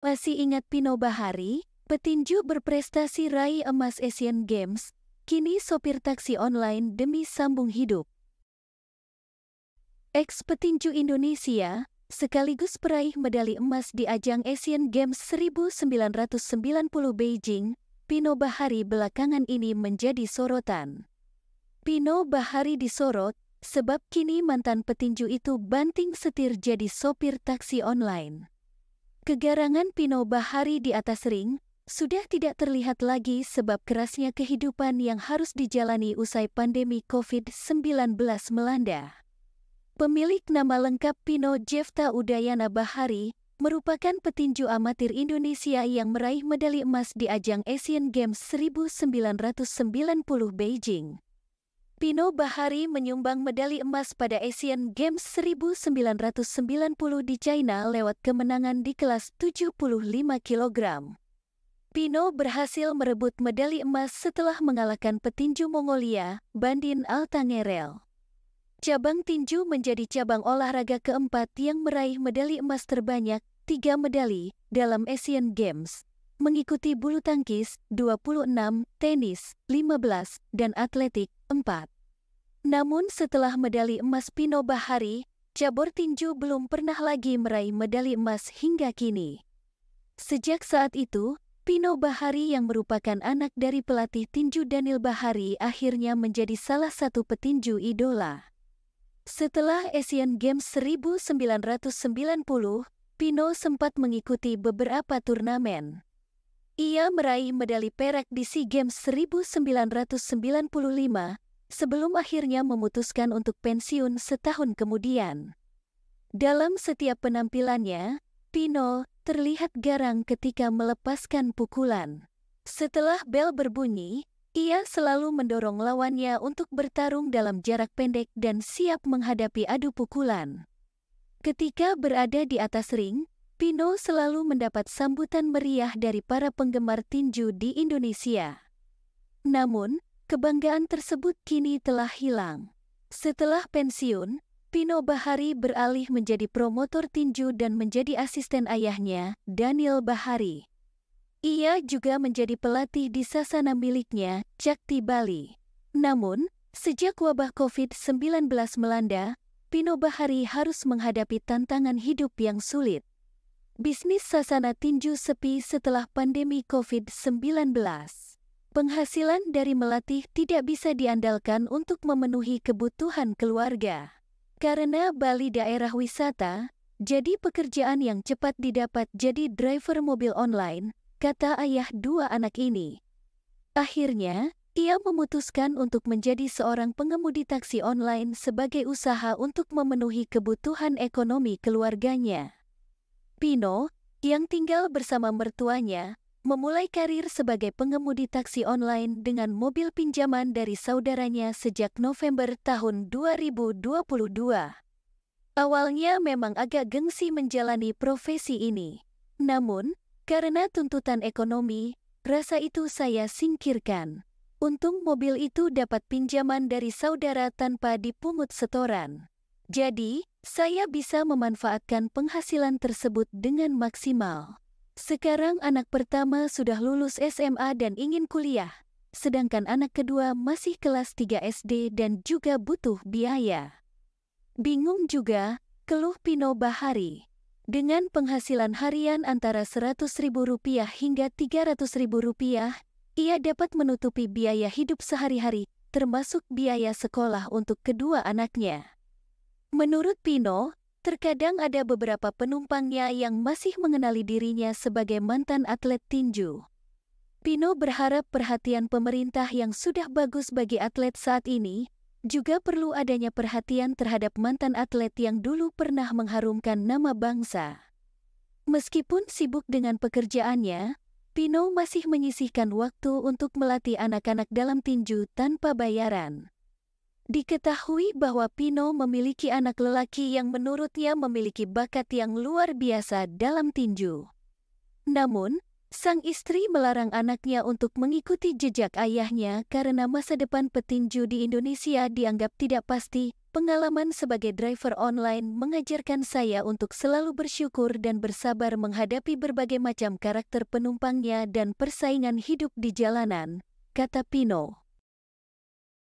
Masih ingat Pino Bahari, petinju berprestasi raih emas Asian Games, kini sopir taksi online demi sambung hidup. Ex petinju Indonesia, sekaligus peraih medali emas di ajang Asian Games 1990 Beijing, Pino Bahari belakangan ini menjadi sorotan. Pino Bahari disorot sebab kini mantan petinju itu banting setir jadi sopir taksi online. Kegarangan Pino Bahari di atas ring sudah tidak terlihat lagi sebab kerasnya kehidupan yang harus dijalani usai pandemi COVID-19 melanda. Pemilik nama lengkap Pino Jefta Udayana Bahari merupakan petinju amatir Indonesia yang meraih medali emas di ajang Asian Games 1990 Beijing. Pino Bahari menyumbang medali emas pada Asian Games 1990 di China lewat kemenangan di kelas 75 kg. Pino berhasil merebut medali emas setelah mengalahkan petinju Mongolia, Bandin Altangerel. Cabang tinju menjadi cabang olahraga keempat yang meraih medali emas terbanyak, tiga medali, dalam Asian Games mengikuti bulu tangkis 26, tenis 15, dan atletik 4. Namun setelah medali emas Pino Bahari, cabur tinju belum pernah lagi meraih medali emas hingga kini. Sejak saat itu, Pino Bahari yang merupakan anak dari pelatih tinju Daniel Bahari akhirnya menjadi salah satu petinju idola. Setelah Asian Games 1990, Pino sempat mengikuti beberapa turnamen. Ia meraih medali perak di SEA Games 1995 sebelum akhirnya memutuskan untuk pensiun setahun kemudian. Dalam setiap penampilannya, Pino terlihat garang ketika melepaskan pukulan. Setelah bel berbunyi, ia selalu mendorong lawannya untuk bertarung dalam jarak pendek dan siap menghadapi adu pukulan. Ketika berada di atas ring, Pino selalu mendapat sambutan meriah dari para penggemar tinju di Indonesia. Namun, kebanggaan tersebut kini telah hilang. Setelah pensiun, Pino Bahari beralih menjadi promotor tinju dan menjadi asisten ayahnya, Daniel Bahari. Ia juga menjadi pelatih di sasana miliknya, Cakti Bali. Namun, sejak wabah COVID-19 melanda, Pino Bahari harus menghadapi tantangan hidup yang sulit. Bisnis sasana tinju sepi setelah pandemi COVID-19. Penghasilan dari melatih tidak bisa diandalkan untuk memenuhi kebutuhan keluarga. Karena Bali daerah wisata, jadi pekerjaan yang cepat didapat jadi driver mobil online, kata ayah dua anak ini. Akhirnya, ia memutuskan untuk menjadi seorang pengemudi taksi online sebagai usaha untuk memenuhi kebutuhan ekonomi keluarganya. Pino, yang tinggal bersama mertuanya, memulai karir sebagai pengemudi taksi online dengan mobil pinjaman dari saudaranya sejak November tahun 2022. Awalnya memang agak gengsi menjalani profesi ini. Namun, karena tuntutan ekonomi, rasa itu saya singkirkan. Untung mobil itu dapat pinjaman dari saudara tanpa dipungut setoran. Jadi, saya bisa memanfaatkan penghasilan tersebut dengan maksimal. Sekarang anak pertama sudah lulus SMA dan ingin kuliah, sedangkan anak kedua masih kelas 3 SD dan juga butuh biaya. Bingung juga, keluh Pino Bahari. Dengan penghasilan harian antara Rp100.000 hingga Rp300.000, ia dapat menutupi biaya hidup sehari-hari, termasuk biaya sekolah untuk kedua anaknya. Menurut Pino, terkadang ada beberapa penumpangnya yang masih mengenali dirinya sebagai mantan atlet tinju. Pino berharap perhatian pemerintah yang sudah bagus bagi atlet saat ini juga perlu adanya perhatian terhadap mantan atlet yang dulu pernah mengharumkan nama bangsa. Meskipun sibuk dengan pekerjaannya, Pino masih menyisihkan waktu untuk melatih anak-anak dalam tinju tanpa bayaran. Diketahui bahwa Pino memiliki anak lelaki yang menurutnya memiliki bakat yang luar biasa dalam tinju. Namun, sang istri melarang anaknya untuk mengikuti jejak ayahnya karena masa depan petinju di Indonesia dianggap tidak pasti. Pengalaman sebagai driver online mengajarkan saya untuk selalu bersyukur dan bersabar menghadapi berbagai macam karakter penumpangnya dan persaingan hidup di jalanan, kata Pino.